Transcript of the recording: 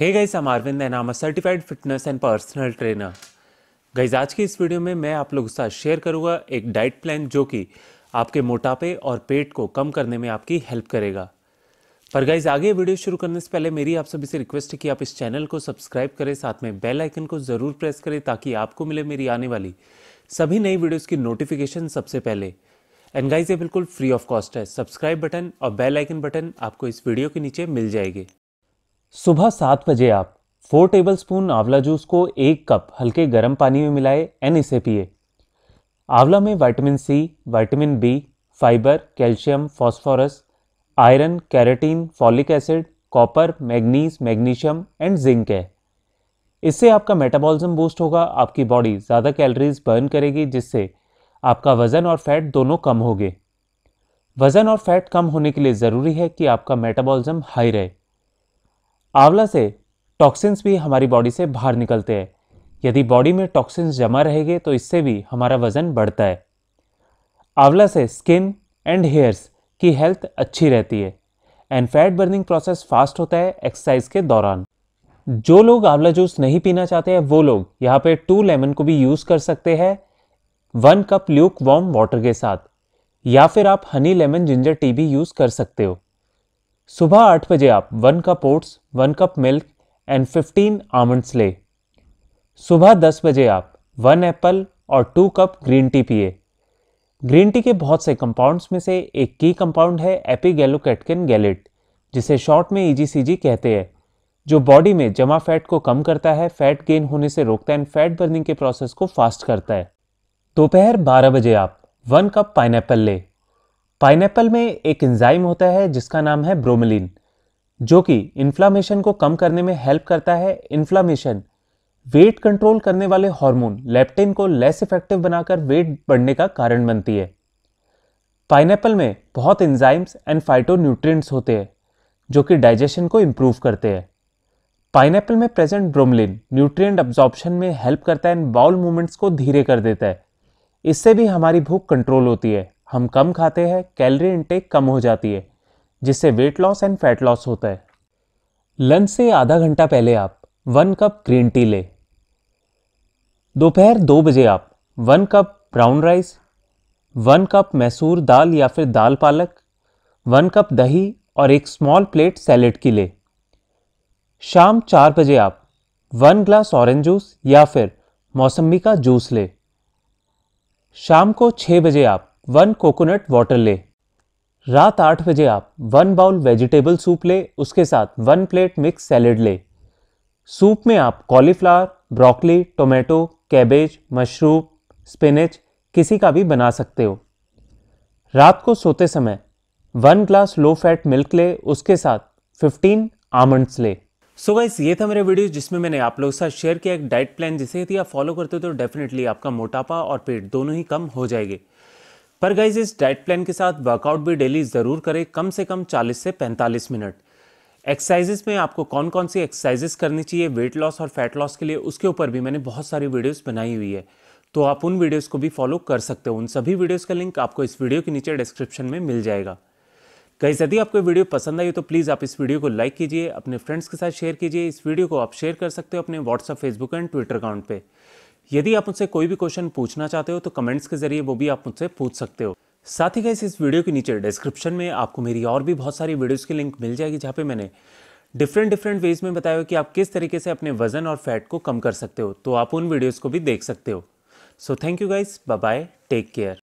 hey guys I Arvind and a certified fitness and personal trainer guys आज की इस video में मैं आप लोगों के साथ शेयर करूंगा एक डाइट प्लान जो कि आपके मोटापे और पेट को कम करने में आपकी हेल्प करेगा पर गाइज आगे वीडियो शुरू करने से पहले मेरी आप सभी से रिक्वेस्ट है कि आप इस चैनल को सब्सक्राइब करें साथ में बेल आइकन को ज़रूर प्रेस करें ताकि आपको मिले मेरी आने वाली सभी नई वीडियोस की नोटिफिकेशन सबसे पहले एंड गाइज ये बिल्कुल फ्री ऑफ कॉस्ट है सब्सक्राइब बटन और बेल आइकन बटन आपको इस वीडियो के नीचे मिल जाएगी सुबह सात बजे आप four tablespoon amla juice को एक कप हल्के गर्म पानी में मिलाए एंड इसे पिए आंवला में vitamin C vitamin B fibre calcium phosphorus iron carotene folic acid copper manganese magnesium and zinc है इससे आपका मेटाबॉलिज्म बूस्ट होगा आपकी बॉडी ज़्यादा कैलोरीज बर्न करेगी जिससे आपका वज़न और फैट दोनों कम होंगे वज़न और फैट कम होने के लिए ज़रूरी है कि आपका मेटाबॉलिज्म हाई रहे आंवला से टॉक्सिन्स भी हमारी बॉडी से बाहर निकलते हैं यदि बॉडी में टॉक्सिन्स जमा रहेंगे तो इससे भी हमारा वजन बढ़ता है आंवला से स्किन एंड हेयर्स की हेल्थ अच्छी रहती है and fat burning process fast होता है एक्सरसाइज के दौरान जो लोग आंवला जूस नहीं पीना चाहते हैं वो लोग यहाँ पे टू लेमन को भी यूज़ कर सकते हैं one cup lukewarm water के साथ या फिर आप हनी लेमन जिंजर टी भी यूज़ कर सकते हो सुबह आठ बजे आप one cup oats one cup milk and fifteen almonds ले सुबह दस बजे आप वन एप्पल और टू कप ग्रीन टी पिए ग्रीन टी के बहुत से कंपाउंड्स में से एक की कंपाउंड है एपी एपीगेलोकेटकिन गैलेट जिसे शॉर्ट में ईजीसीजी e कहते हैं जो बॉडी में जमा फैट को कम करता है फैट गेन होने से रोकता है एंड फैट बर्निंग के प्रोसेस को फास्ट करता है दोपहर बारह बजे आप वन कप पाइनएप्पल लें पाइनएप्पल में एक एंजाइम होता है जिसका नाम है ब्रोमलिन जो कि इन्फ्लामेशन को कम करने में हेल्प करता है इन्फ्लामेशन वेट कंट्रोल करने वाले हार्मोन लेप्टिन को लेस इफेक्टिव बनाकर वेट बढ़ने का कारण बनती है पाइनएप्पल में बहुत एंजाइम्स एंड फाइटोन्यूट्रिएंट्स होते हैं जो कि डाइजेशन को इम्प्रूव करते हैं पाइनएप्पल में प्रेजेंट ब्रोमलिन न्यूट्रिएंट अब्जॉर्प्शन में हेल्प करता है एंड बाउल मूवमेंट्स को धीरे कर देता है इससे भी हमारी भूख कंट्रोल होती है हम कम खाते हैं कैलरी इनटेक कम हो जाती है जिससे weight loss and fat loss होता है लंच से आधा घंटा पहले आप वन कप ग्रीन टी ले दोपहर दो बजे आप one cup brown rice one cup Mysore दाल या फिर दाल पालक वन कप दही और एक स्मॉल प्लेट सैलेड की ले शाम चार बजे आप वन ग्लास ऑरेंज जूस या फिर मौसमी का जूस ले शाम को छः बजे आप वन कोकोनट वाटर ले रात आठ बजे आप वन बाउल वेजिटेबल सूप ले उसके साथ वन प्लेट मिक्स सैलड ले सूप में आप cauliflower broccoli tomato cabbage mushroom spinach किसी का भी बना सकते हो रात को सोते समय one glass low fat milk ले उसके साथ फिफ्टीन आमंड्स ले सो so गाइस ये था मेरा वीडियो जिसमें मैंने आप लोगों के साथ शेयर किया एक डाइट प्लान जिसे यदि आप फॉलो करते हो तो डेफिनेटली आपका मोटापा और पेट दोनों ही कम हो जाएंगे पर गाइज इस डाइट प्लान के साथ वर्कआउट भी डेली ज़रूर करें कम से कम 40 से 45 मिनट एक्सरसाइजेस में आपको कौन कौन सी एक्सरसाइजेस करनी चाहिए वेट लॉस और फैट लॉस के लिए उसके ऊपर भी मैंने बहुत सारी वीडियोस बनाई हुई है तो आप उन वीडियोस को भी फॉलो कर सकते हो उन सभी वीडियोस का लिंक आपको इस वीडियो के नीचे डिस्क्रिप्शन में मिल जाएगा कहीं यदि आपको वीडियो पसंद आई तो प्लीज़ आप इस वीडियो को लाइक कीजिए अपने फ्रेंड्स के साथ शेयर कीजिए इस वीडियो को आप शेयर कर सकते हो अपने WhatsApp Facebook and Twitter account पर यदि आप मुझसे कोई भी क्वेश्चन पूछना चाहते हो तो कमेंट्स के जरिए वो भी आप मुझसे पूछ सकते हो साथ ही गैस इस वीडियो के नीचे डिस्क्रिप्शन में आपको मेरी और भी बहुत सारी वीडियोज़ की लिंक मिल जाएगी जहाँ पे मैंने डिफरेंट डिफरेंट वेज में बताया कि आप किस तरीके से अपने वजन और फैट को कम कर सकते हो तो आप उन वीडियोज़ को भी देख सकते हो so thank you guys bye take care